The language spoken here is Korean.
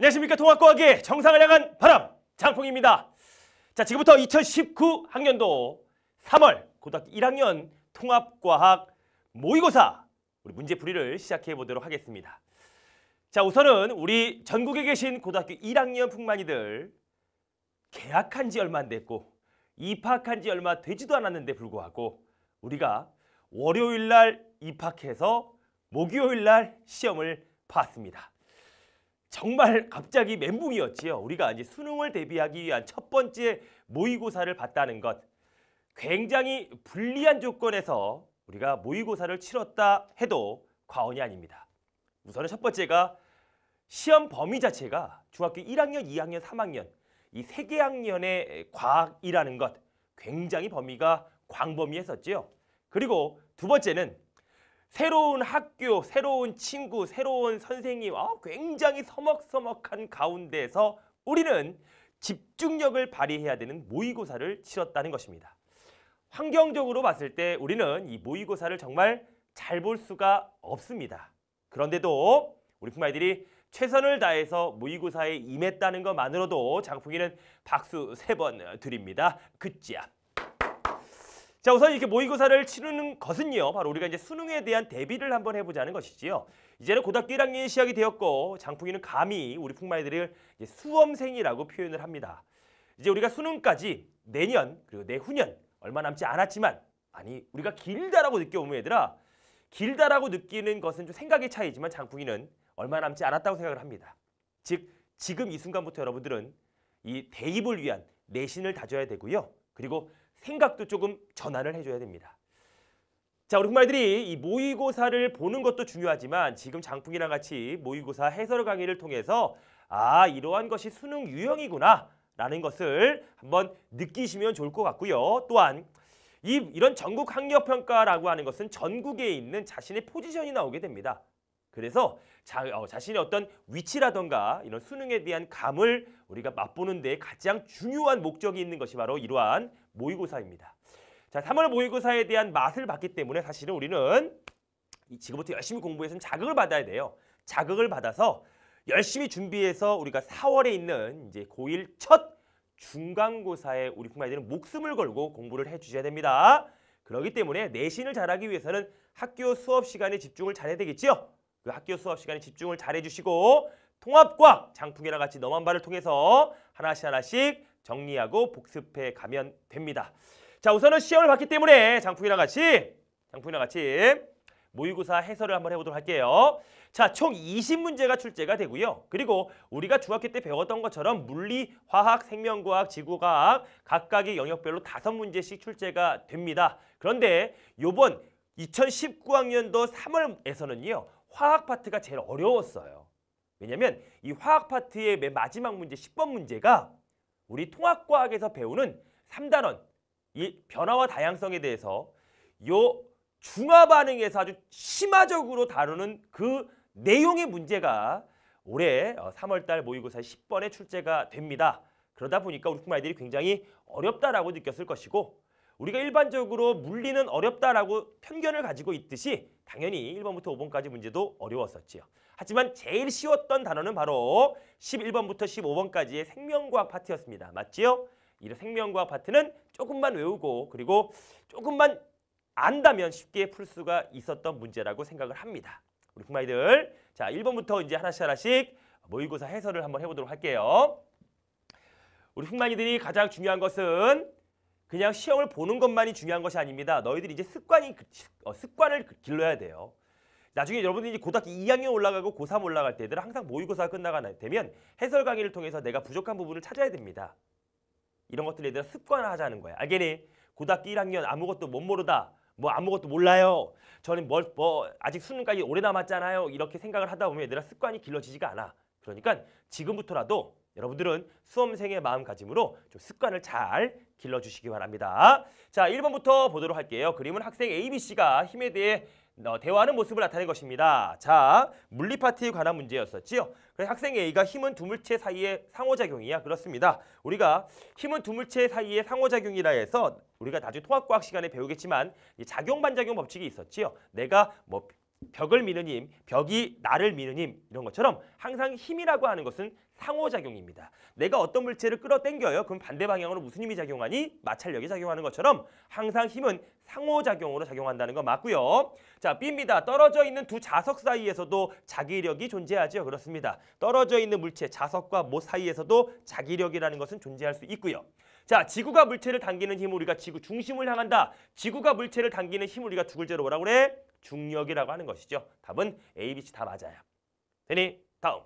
안녕하십니까 통합과학의 정상을 향한 바람 장풍입니다. 자 지금부터 2019 학년도 3월 고등학교 1학년 통합과학 모의고사 우리 문제풀이를 시작해 보도록 하겠습니다. 자 우선은 우리 전국에 계신 고등학교 1학년 풍만이들 개학한 지 얼마 안 됐고 입학한 지 얼마 되지도 않았는데 불구하고 우리가 월요일 날 입학해서 목요일 날 시험을 봤습니다. 정말 갑자기 멘붕이었지요. 우리가 이제 수능을 대비하기 위한 첫 번째 모의고사를 봤다는 것. 굉장히 불리한 조건에서 우리가 모의고사를 치렀다 해도 과언이 아닙니다. 우선은 첫 번째가 시험 범위 자체가 중학교 1학년, 2학년, 3학년 이 세 개 학년의 과학이라는 것 굉장히 범위가 광범위했었지요. 그리고 두 번째는 새로운 학교, 새로운 친구, 새로운 선생님 어, 굉장히 서먹서먹한 가운데서 우리는 집중력을 발휘해야 되는 모의고사를 치렀다는 것입니다. 환경적으로 봤을 때 우리는 이 모의고사를 정말 잘 볼 수가 없습니다. 그런데도 우리 품아이들이 최선을 다해서 모의고사에 임했다는 것만으로도 장풍이는 박수 세 번 드립니다. 그지야 자, 우선 이렇게 모의고사를 치르는 것은요. 바로 우리가 이제 수능에 대한 대비를 한번 해보자는 것이지요. 이제는 고등학교 1학년이 시작이 되었고 장풍이는 감히 우리 풍마이들을 이제 수험생이라고 표현을 합니다. 이제 우리가 수능까지 내년 그리고 내후년 얼마 남지 않았지만 아니 우리가 길다라고 느껴오면 얘들아 길다라고 느끼는 것은 좀 생각의 차이지만 장풍이는 얼마 남지 않았다고 생각을 합니다. 즉 지금 이 순간부터 여러분들은 이 대입을 위한 내신을 다져야 되고요. 그리고 생각도 조금 전환을 해줘야 됩니다. 자, 우리 정말들이 이 모의고사를 보는 것도 중요하지만 지금 장풍이랑 같이 모의고사 해설 강의를 통해서 아, 이러한 것이 수능 유형이구나 라는 것을 한번 느끼시면 좋을 것 같고요. 또한 이, 이런 전국 학력평가라고 하는 것은 전국에 있는 자신의 포지션이 나오게 됩니다. 그래서 자, 어, 자신의 어떤 위치라던가 이런 수능에 대한 감을 우리가 맛보는 데 가장 중요한 목적이 있는 것이 바로 이러한 모의고사입니다. 자, 3월 모의고사에 대한 맛을 봤기 때문에 사실은 우리는 지금부터 열심히 공부해서 자극을 받아야 돼요. 자극을 받아서 열심히 준비해서 우리가 4월에 있는 이제 고1 첫 중간고사에 우리 부모님들은 목숨을 걸고 공부를 해주셔야 됩니다. 그러기 때문에 내신을 잘하기 위해서는 학교 수업 시간에 집중을 잘해야 되겠지요. 그 학교 수업 시간에 집중을 잘해주시고 통합과 장풍이랑 같이 너만발을 통해서 하나씩 하나씩 정리하고 복습해 가면 됩니다. 자 우선은 시험을 봤기 때문에 장풍이랑 같이 장풍이랑 같이 모의고사 해설을 한번 해보도록 할게요. 자, 총 20문제가 출제가 되고요. 그리고 우리가 중학교 때 배웠던 것처럼 물리, 화학, 생명과학, 지구과학 각각의 영역별로 다섯 문제씩 출제가 됩니다. 그런데 요번 2019학년도 3월에서는요. 화학 파트가 제일 어려웠어요. 왜냐면 이 화학 파트의 맨 마지막 문제 10번 문제가 우리 통합과학에서 배우는 3단원 이 변화와 다양성에 대해서 요 중화 반응에서 아주 심화적으로 다루는 그 내용의 문제가 올해 3월달 어, 모의고사 10번에 출제가 됩니다. 그러다 보니까 우리 국민 아이들이 굉장히 어렵다라고 느꼈을 것이고 우리가 일반적으로 물리는 어렵다라고 편견을 가지고 있듯이 당연히 1번부터 5번까지 문제도 어려웠었지요. 하지만 제일 쉬웠던 단어는 바로 11번부터 15번까지의 생명과학 파트였습니다. 맞지요? 이 생명과학 파트는 조금만 외우고 그리고 조금만 안다면 쉽게 풀 수가 있었던 문제라고 생각을 합니다. 우리 부마이들 자 1번부터 이제 하나씩 하나씩 모의고사 해설을 한번 해보도록 할게요. 우리 흑마이들이 가장 중요한 것은 그냥 시험을 보는 것만이 중요한 것이 아닙니다. 너희들이 이제 습관이 어, 습관을 길러야 돼요. 나중에 여러분들이 고등학교 2학년 올라가고 고3 올라갈 때들은 항상 모의고사가 끝나가 되면 해설 강의를 통해서 내가 부족한 부분을 찾아야 됩니다. 이런 것들 얘들아 습관화하자는 거야. 알겠니? 고등학교 1학년 아무것도 못 모르다. 뭐 아무것도 몰라요. 저는 뭘, 뭐 아직 수능까지 오래 남았잖아요. 이렇게 생각을 하다 보면 얘들아 습관이 길러지지가 않아. 그러니까 지금부터라도 여러분들은 수험생의 마음가짐으로 좀 습관을 잘 길러주시기 바랍니다. 자, 1번부터 보도록 할게요. 그림은 학생 A, B, C가 힘에 대해 어, 대화하는 모습을 나타낸 것입니다. 자, 물리 파트에 관한 문제였었지요. 그래서 학생 A가 힘은 두 물체 사이의 상호작용이야. 그렇습니다. 우리가 힘은 두 물체 사이의 상호작용이라 해서 우리가 나중에 통합과학 시간에 배우겠지만 작용 반작용 법칙이 있었지요. 내가 뭐 벽을 미는 힘, 벽이 나를 미는 힘 이런 것처럼 항상 힘이라고 하는 것은 상호작용입니다. 내가 어떤 물체를 끌어당겨요. 그럼 반대 방향으로 무슨 힘이 작용하니? 마찰력이 작용하는 것처럼 항상 힘은 상호작용으로 작용한다는 거 맞고요. 자, B입니다. 떨어져 있는 두 자석 사이에서도 자기력이 존재하죠. 그렇습니다. 떨어져 있는 물체, 자석과 못 사이에서도 자기력이라는 것은 존재할 수 있고요. 자, 지구가 물체를 당기는 힘 우리가 지구 중심을 향한다. 지구가 물체를 당기는 힘 우리가 두 글자로 뭐라 고 그래? 중력이라고 하는 것이죠. 답은 A, B, C 다 맞아요. 되니 다음.